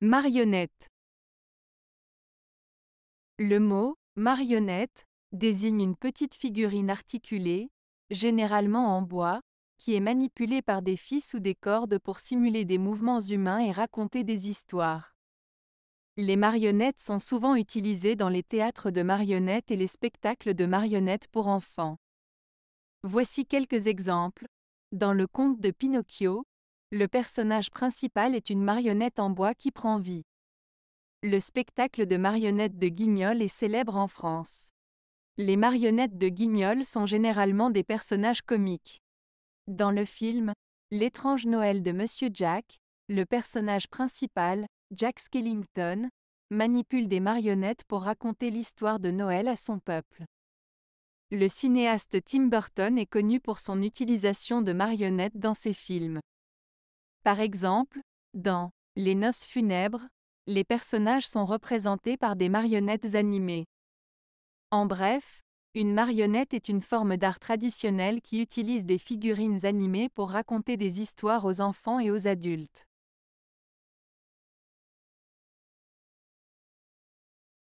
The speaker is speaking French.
Marionnette. Le mot marionnette désigne une petite figurine articulée, généralement en bois, qui est manipulée par des fils ou des cordes pour simuler des mouvements humains et raconter des histoires. Les marionnettes sont souvent utilisées dans les théâtres de marionnettes et les spectacles de marionnettes pour enfants. Voici quelques exemples. Dans le conte de Pinocchio, le personnage principal est une marionnette en bois qui prend vie. Le spectacle de marionnettes de Guignol est célèbre en France. Les marionnettes de Guignol sont généralement des personnages comiques. Dans le film L'étrange Noël de Monsieur Jack, le personnage principal, Jack Skellington, manipule des marionnettes pour raconter l'histoire de Noël à son peuple. Le cinéaste Tim Burton est connu pour son utilisation de marionnettes dans ses films. Par exemple, dans Les noces funèbres, les personnages sont représentés par des marionnettes animées. En bref, une marionnette est une forme d'art traditionnel qui utilise des figurines animées pour raconter des histoires aux enfants et aux adultes.